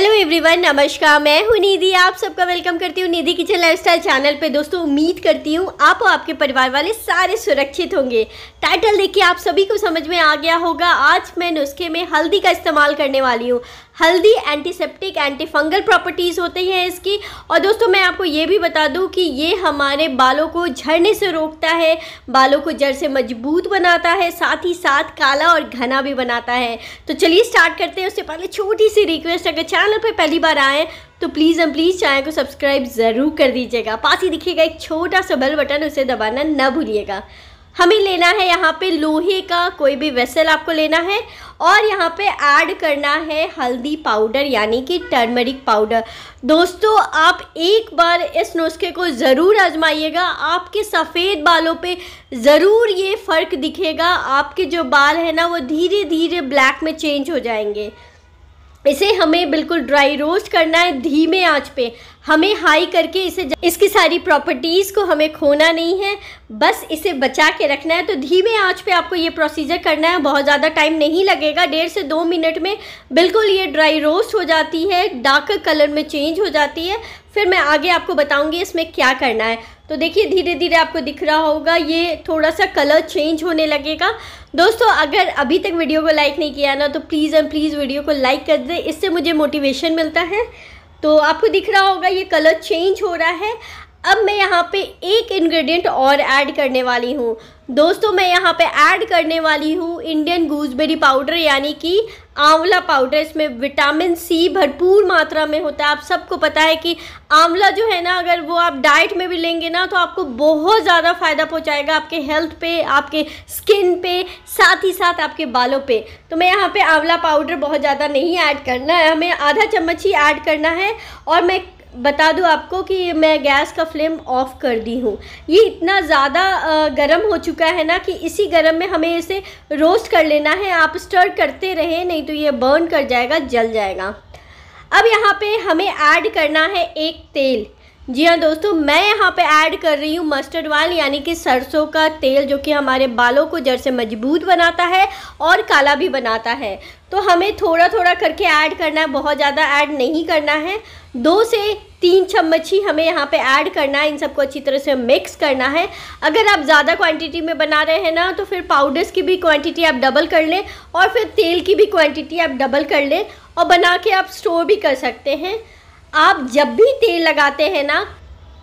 hello everyone नमस्कार मैं हूं निधि आप सबका वेलकम करती हूं निधि किचन लाइफस्टाइल चैनल पे दोस्तों उम्मीद करती हूं आप और आपके परिवार वाले सारे सुरक्षित होंगे टाइटल देखिए आप सभी को समझ में आ गया होगा आज मैं नुस्खे में हल्दी का इस्तेमाल करने वाली हूं हल्दी एंटीसेप्टिक एंटीफंगल प्रॉपर्टीज़ होती हैं इसकी और दोस्तों मैं आपको ये भी बता दूं कि ये हमारे बालों को झड़ने से रोकता है बालों को जड़ से मजबूत बनाता है साथ ही साथ काला और घना भी बनाता है तो चलिए स्टार्ट करते हैं उससे पहले छोटी सी रिक्वेस्ट अगर चैनल चैनल पे पहली बार आए तो प्लीज़ एंड प्लीज़ चैनल को सब्सक्राइब ज़रूर कर दीजिएगा पास ही दिखेगा एक छोटा सा बेल बटन उसे दबाना ना भूलिएगा हमें लेना है यहाँ पे लोहे का कोई भी वेसल आपको लेना है और यहाँ पे ऐड करना है हल्दी पाउडर यानी कि टर्मरिक पाउडर दोस्तों आप एक बार इस नुस्खे को ज़रूर आजमाइएगा आपके सफ़ेद बालों पे ज़रूर ये फ़र्क दिखेगा आपके जो बाल है ना वो धीरे धीरे ब्लैक में चेंज हो जाएंगे इसे हमें बिल्कुल ड्राई रोस्ट करना है धीमे आंच पे हमें हाई करके इसे इसकी सारी प्रॉपर्टीज़ को हमें खोना नहीं है बस इसे बचा के रखना है तो धीमे आंच पे आपको ये प्रोसीजर करना है बहुत ज़्यादा टाइम नहीं लगेगा डेढ़ से दो मिनट में बिल्कुल ये ड्राई रोस्ट हो जाती है डार्क कलर में चेंज हो जाती है फिर मैं आगे आपको बताऊँगी इसमें क्या करना है तो देखिए धीरे धीरे आपको दिख रहा होगा ये थोड़ा सा कलर चेंज होने लगेगा दोस्तों अगर अभी तक वीडियो को लाइक नहीं किया ना तो प्लीज़ एंड प्लीज़ वीडियो को लाइक कर दें इससे मुझे मोटिवेशन मिलता है तो आपको दिख रहा होगा ये कलर चेंज हो रहा है अब मैं यहाँ पे एक इंग्रेडिएंट और ऐड करने वाली हूँ दोस्तों मैं यहाँ पे ऐड करने वाली हूँ इंडियन गूजबेरी पाउडर यानी कि आंवला पाउडर इसमें विटामिन सी भरपूर मात्रा में होता है आप सबको पता है कि आंवला जो है ना अगर वो आप डाइट में भी लेंगे ना तो आपको बहुत ज़्यादा फ़ायदा पहुँचाएगा आपके हेल्थ पे आपके स्किन पे साथ ही साथ आपके बालों पे तो मैं यहाँ पे आंवला पाउडर बहुत ज़्यादा नहीं ऐड करना है हमें आधा चम्मच ही ऐड करना है और मैं बता दूँ आपको कि मैं गैस का फ्लेम ऑफ़ कर दी हूँ ये इतना ज़्यादा गर्म हो चुका है ना कि इसी गर्म में हमें इसे रोस्ट कर लेना है आप स्टर करते रहें नहीं तो ये बर्न कर जाएगा जल जाएगा अब यहाँ पे हमें ऐड करना है एक तेल जी हाँ दोस्तों मैं यहाँ पे ऐड कर रही हूँ मस्टर्ड ऑयल यानी कि सरसों का तेल जो कि हमारे बालों को जड़ से मजबूत बनाता है और काला भी बनाता है तो हमें थोड़ा थोड़ा करके ऐड करना है बहुत ज़्यादा ऐड नहीं करना है दो से तीन चम्मच ही हमें यहाँ पे ऐड करना है इन सबको अच्छी तरह से मिक्स करना है अगर आप ज़्यादा क्वांटिटी में बना रहे हैं ना तो फिर पाउडर्स की भी क्वांटिटी आप डबल कर लें और फिर तेल की भी क्वांटिटी आप डबल कर लें और बना के आप स्टोर भी कर सकते हैं आप जब भी तेल लगाते हैं ना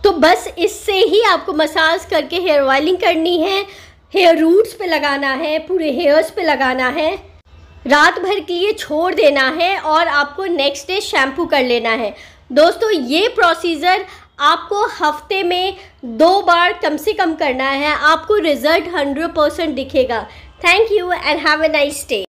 तो बस इससे ही आपको मसाज करके हेयर ऑयलिंग करनी है हेयर रूट्स पे लगाना है पूरे हेयर्स पे लगाना है रात भर के लिए छोड़ देना है और आपको नेक्स्ट डे शैम्पू कर लेना है दोस्तों ये प्रोसीजर आपको हफ्ते में दो बार कम से कम करना है आपको रिज़ल्ट हंड्रेड परसेंट दिखेगा thank you and have a nice day